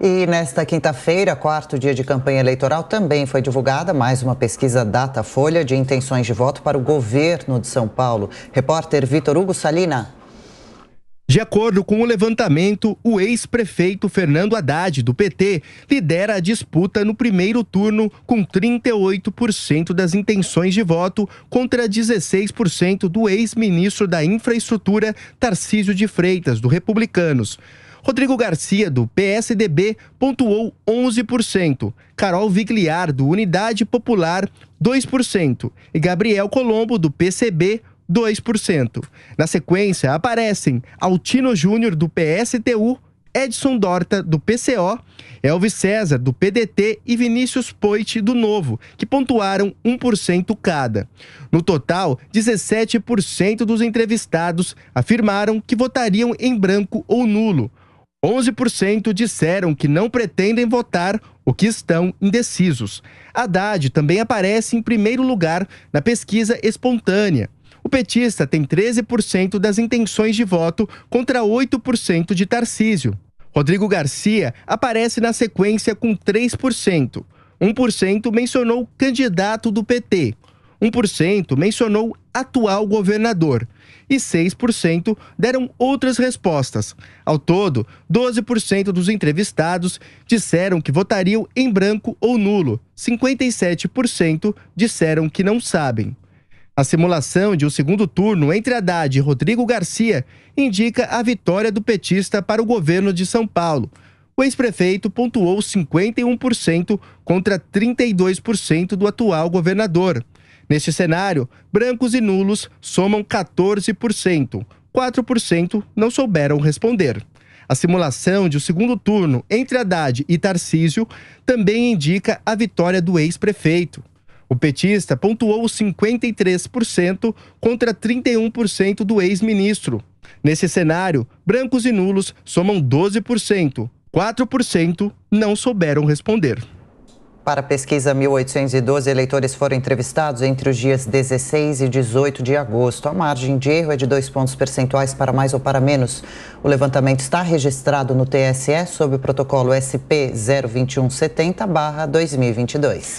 E nesta quinta-feira, quarto dia de campanha eleitoral, também foi divulgada mais uma pesquisa Datafolha de intenções de voto para o governo de São Paulo. Repórter Vitor Hugo Salina. De acordo com o levantamento, o ex-prefeito Fernando Haddad, do PT, lidera a disputa no primeiro turno com 38% das intenções de voto contra 16% do ex-ministro da Infraestrutura, Tarcísio de Freitas, do Republicanos. Rodrigo Garcia, do PSDB, pontuou 11%, Carol Vigliar, do Unidade Popular, 2%, e Gabriel Colombo, do PCB, 2%. Na sequência, aparecem Altino Júnior, do PSTU, Edson Dorta, do PCO, Elvis César, do PDT e Vinícius Poit, do Novo, que pontuaram 1% cada. No total, 17% dos entrevistados afirmaram que votariam em branco ou nulo, 11% disseram que não pretendem votar ou que estão indecisos. Haddad também aparece em primeiro lugar na pesquisa espontânea. O petista tem 13% das intenções de voto contra 8% de Tarcísio. Rodrigo Garcia aparece na sequência com 3%. 1% mencionou o candidato do PT. 1% mencionou atual governador e 6% deram outras respostas. Ao todo, 12% dos entrevistados disseram que votariam em branco ou nulo, 57% disseram que não sabem. A simulação de um segundo turno entre Haddad e Rodrigo Garcia indica a vitória do petista para o governo de São Paulo. O ex-prefeito pontuou 51% contra 32% do atual governador. Neste cenário, brancos e nulos somam 14%. 4% não souberam responder. A simulação de o um segundo turno entre Haddad e Tarcísio também indica a vitória do ex-prefeito. O petista pontuou 53% contra 31% do ex-ministro. Nesse cenário, brancos e nulos somam 12%. 4% não souberam responder. Para a pesquisa 1812, eleitores foram entrevistados entre os dias 16 e 18 de agosto. A margem de erro é de dois pontos percentuais para mais ou para menos. O levantamento está registrado no TSE sob o protocolo SP 02170-2022.